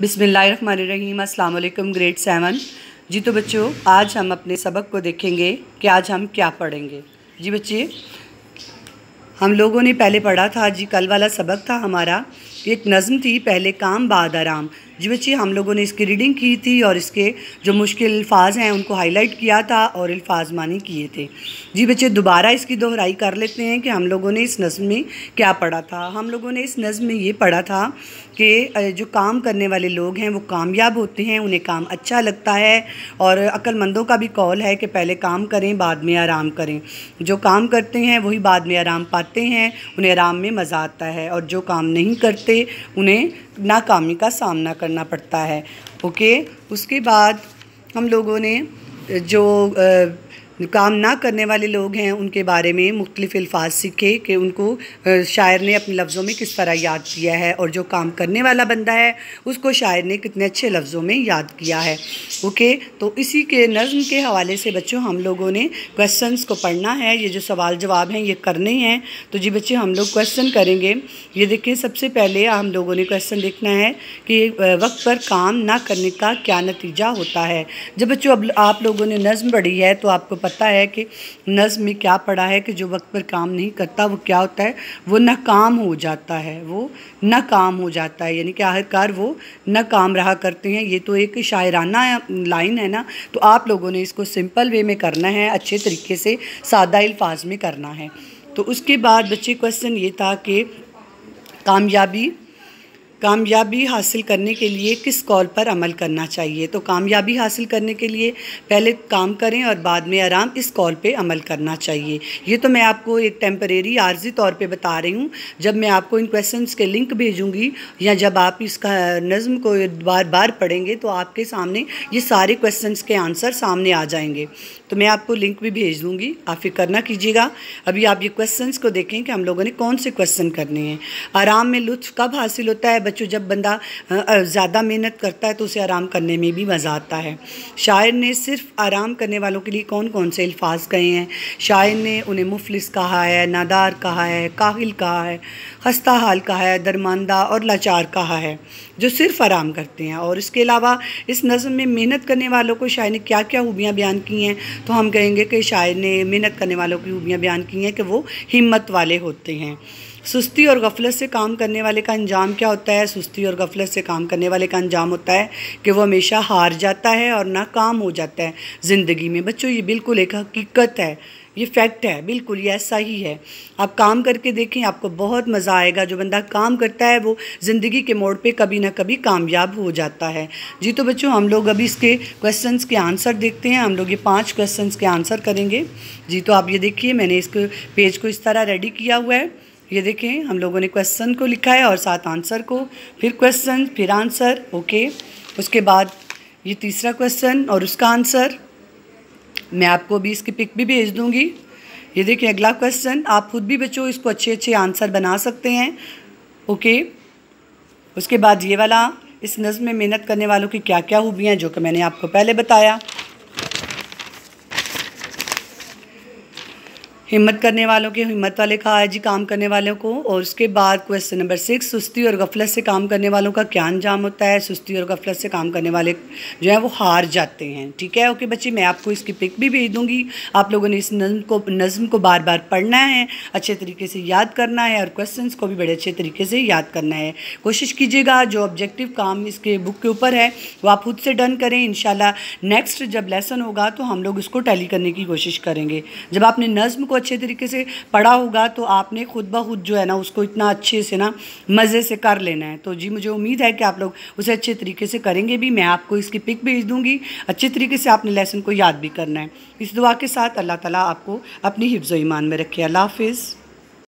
बिसमीम अल्लाम grade seven जी तो बच्चों आज हम अपने सबक को देखेंगे कि आज हम क्या पढ़ेंगे जी बच्चे हम लोगों ने पहले पढ़ा था जी कल वाला सबक था हमारा एक नज़म थी पहले काम बाद आराम जी बच्चे हम लोगों ने इसकी रीडिंग की थी और इसके जो मुश्किल अल्फाज हैं उनको हाईलाइट किया था और अल्फाज मानी किए थे जी बच्चे दोबारा इसकी दोहराई कर लेते हैं कि हम लोगों ने इस नज़म में क्या पढ़ा था हम लोगों ने इस नज़म में ये पढ़ा था कि जो काम करने वाले लोग हैं वो कामयाब होते हैं उन्हें काम अच्छा लगता है और अक्लमंदों का भी कौल है कि पहले काम करें बाद में आराम करें जो काम करते हैं वही बाद में आराम पाते हैं उन्हें आराम में मज़ा आता है और जो काम नहीं करते उन्हें नाकामी का सामना करना पड़ता है ओके उसके बाद हम लोगों ने जो काम ना करने वाले लोग हैं उनके बारे में मुख्तलिफ़ अल्फाज सीखे कि उनको शायर ने अपने लफ्ज़ों में किस तरह याद किया है और जो काम करने वाला बंदा है उसको शायर ने कितने अच्छे लफ्ज़ों में याद किया है ओके तो इसी के नज़म के हवाले से बच्चों हम लोगों ने क्वेश्चंस को पढ़ना है ये जो सवाल जवाब हैं ये करने हैं तो जी बच्चे हम लोग क्वेश्चन करेंगे ये देखिए सबसे पहले हम लोगों ने क्वेश्चन देखना है कि वक्त पर काम ना करने का क्या नतीजा होता है जब बच्चों अब आप लोगों ने नज़म पढ़ी है तो आपको पता है कि नज़ में क्या पड़ा है कि जो वक्त पर काम नहीं करता वो क्या होता है वो नाकाम हो जाता है वो नाकाम हो जाता है यानी कि आखिरकार वो नाकाम रहा करते हैं ये तो एक शायराना लाइन है ना तो आप लोगों ने इसको सिंपल वे में करना है अच्छे तरीके से सादा अल्फाज में करना है तो उसके बाद बच्चे क्वेश्चन ये था कि कामयाबी कामयाबी हासिल करने के लिए किस कॉल पर अमल करना चाहिए तो कामयाबी हासिल करने के लिए पहले काम करें और बाद में आराम इस कॉल पे अमल करना चाहिए ये तो मैं आपको एक टेम्परेरी आर्जी तौर पे बता रही हूँ जब मैं आपको इन क्वेश्चंस के लिंक भेजूँगी या जब आप इसका नज़म को बार बार पढ़ेंगे तो आपके सामने ये सारे क्वेश्चन के आंसर सामने आ जाएंगे तो मैं आपको लिंक भी भेज दूँगी आप फिक्र ना कीजिएगा अभी आप ये क्वेश्चन को देखें कि हम लोगों ने कौन से क्वेश्चन करने हैं आराम में लुत्फ कब हासिल होता है बच्चों जब बंदा ज़्यादा मेहनत करता है तो उसे आराम करने में भी मज़ा आता है शायर ने सिर्फ आराम करने वालों के लिए कौन कौन से अल्फाज कहे हैं शायर ने उन्हें मुफलिस कहा है नादार कहा है काहिल कहा है खस्ता हाल कहा है दरमानदा और लाचार कहा है जो सिर्फ आराम करते हैं और इसके अलावा इस नज़म में मेहनत करने वालों को शायर ने क्या क्या खूबियाँ बयान की हैं तो हम कहेंगे कि शायर ने मेहनत करने वालों की खूबियाँ बयान की हैं कि वो हिम्मत वाले होते हैं सुस्ती और गफलत से काम करने वाले का अंजाम क्या होता है सुस्ती और गफलत से काम करने वाले का अंजाम होता है कि वो हमेशा हार जाता है और ना काम हो जाता है ज़िंदगी में बच्चों ये बिल्कुल एक हकीकत है ये फैक्ट है बिल्कुल ये ऐसा ही है आप काम करके देखें आपको बहुत मज़ा आएगा जो बंदा काम करता है वो ज़िंदगी के मोड़ पे कभी ना कभी कामयाब हो जाता है जी तो बच्चों हम लोग अभी इसके क्वेश्चंस के आंसर देखते हैं हम लोग ये पांच क्वेश्चंस के आंसर करेंगे जी तो आप ये देखिए मैंने इसके पेज को इस तरह रेडी किया हुआ है ये देखें हम लोगों ने क्वेश्चन को लिखा है और साथ आंसर को फिर क्वेश्चन फिर आंसर ओके उसके बाद ये तीसरा क्वेश्चन और उसका आंसर मैं आपको भी इसकी पिक भी भेज दूँगी ये देखिए अगला क्वेश्चन आप खुद भी बच्चों इसको अच्छे अच्छे आंसर बना सकते हैं ओके उसके बाद ये वाला इस नज़म में मेहनत करने वालों की क्या क्या खूबियाँ जो कि मैंने आपको पहले बताया हिम्मत करने वालों के हिम्मत वाले कहा है जी काम करने वालों को और उसके बाद क्वेश्चन नंबर सिक्स सुस्ती और गफलत से काम करने वालों का क्या अंजाम होता है सुस्ती और गफलत से काम करने वाले जो है वो हार जाते हैं ठीक है ओके बच्चे मैं आपको इसकी पिक भी भेज दूँगी आप लोगों ने इस नज्म को नज़म को बार बार पढ़ना है अच्छे तरीके से याद करना है और क्वेश्चन को भी बड़े अच्छे तरीके से याद करना है कोशिश कीजिएगा जो ऑब्जेक्टिव काम इसके बुक के ऊपर है वो आप खुद से डन करें इन नेक्स्ट जब लेसन होगा तो हम लोग इसको टैली करने की कोशिश करेंगे जब आपने नज़म को आपको अच्छे तरीके से पढ़ा होगा तो आपने खुद ब खुद जो है ना उसको इतना अच्छे से ना मज़े से कर लेना है तो जी मुझे उम्मीद है कि आप लोग उसे अच्छे तरीके से करेंगे भी मैं आपको इसकी पिक भेज दूँगी अच्छे तरीके से आपने लेसन को याद भी करना है इस दुआ के साथ अल्लाह ताला आपको अपनी हिफ्ज़ ईमान में रखे अल्लाह हाफिज़